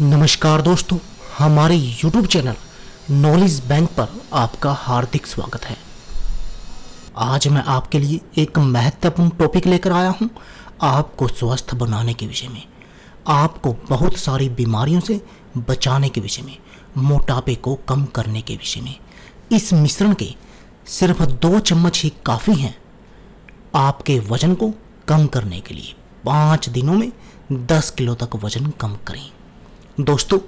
नमस्कार दोस्तों हमारे YouTube चैनल नॉलेज बैंक पर आपका हार्दिक स्वागत है आज मैं आपके लिए एक महत्वपूर्ण टॉपिक लेकर आया हूं आपको स्वस्थ बनाने के विषय में आपको बहुत सारी बीमारियों से बचाने के विषय में मोटापे को कम करने के विषय में इस मिश्रण के सिर्फ दो चम्मच ही काफ़ी हैं आपके वजन को कम करने के लिए पाँच दिनों में दस किलो तक वजन कम करें दोस्तों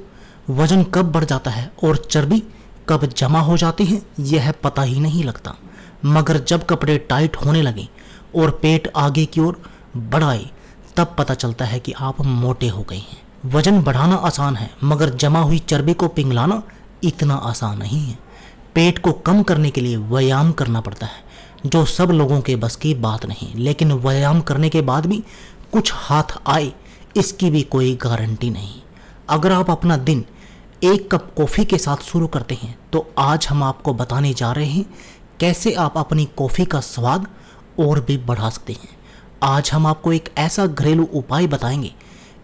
वजन कब बढ़ जाता है और चर्बी कब जमा हो जाती है यह पता ही नहीं लगता मगर जब कपड़े टाइट होने लगे और पेट आगे की ओर बढ़ाए तब पता चलता है कि आप मोटे हो गए हैं वजन बढ़ाना आसान है मगर जमा हुई चर्बी को पिघलाना इतना आसान नहीं है पेट को कम करने के लिए व्यायाम करना पड़ता है जो सब लोगों के बस की बात नहीं लेकिन व्यायाम करने के बाद भी कुछ हाथ आए इसकी भी कोई गारंटी नहीं अगर आप अपना दिन एक कप कॉफ़ी के साथ शुरू करते हैं तो आज हम आपको बताने जा रहे हैं कैसे आप अपनी कॉफ़ी का स्वाद और भी बढ़ा सकते हैं आज हम आपको एक ऐसा घरेलू उपाय बताएंगे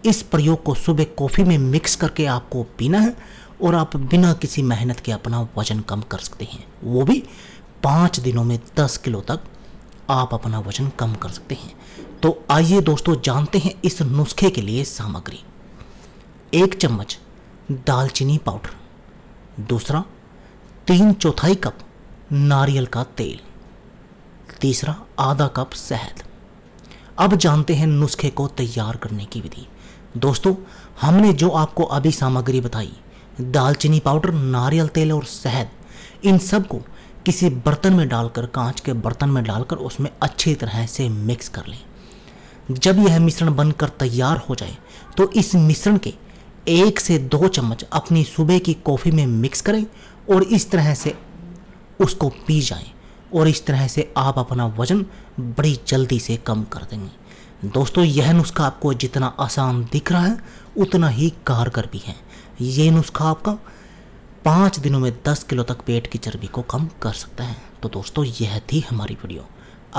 इस प्रयोग को सुबह कॉफ़ी में मिक्स करके आपको पीना है और आप बिना किसी मेहनत के अपना वजन कम कर सकते हैं वो भी पाँच दिनों में दस किलो तक आप अपना वजन कम कर सकते हैं तो आइए दोस्तों जानते हैं इस नुस्खे के लिए सामग्री एक चम्मच दालचीनी पाउडर दूसरा तीन चौथाई कप नारियल का तेल तीसरा आधा कप शहद अब जानते हैं नुस्खे को तैयार करने की विधि दोस्तों हमने जो आपको अभी सामग्री बताई दालचीनी पाउडर नारियल तेल और शहद इन सब को किसी बर्तन में डालकर कांच के बर्तन में डालकर उसमें अच्छी तरह से मिक्स कर लें जब यह मिश्रण बनकर तैयार हो जाए तो इस मिश्रण के एक से दो चम्मच अपनी सुबह की कॉफ़ी में मिक्स करें और इस तरह से उसको पी जाएं और इस तरह से आप अपना वज़न बड़ी जल्दी से कम कर देंगे दोस्तों यह नुस्खा आपको जितना आसान दिख रहा है उतना ही कारगर भी है ये नुस्खा आपका पाँच दिनों में दस किलो तक पेट की चर्बी को कम कर सकता है तो दोस्तों यह थी हमारी वीडियो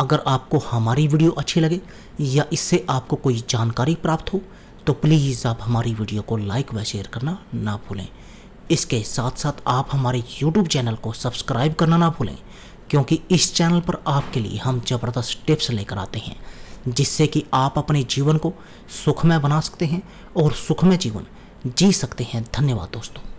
अगर आपको हमारी वीडियो अच्छी लगे या इससे आपको कोई जानकारी प्राप्त हो तो प्लीज़ आप हमारी वीडियो को लाइक व शेयर करना ना भूलें इसके साथ साथ आप हमारे यूट्यूब चैनल को सब्सक्राइब करना ना भूलें क्योंकि इस चैनल पर आपके लिए हम ज़बरदस्त टिप्स लेकर आते हैं जिससे कि आप अपने जीवन को सुखमय बना सकते हैं और सुखमय जीवन जी सकते हैं धन्यवाद दोस्तों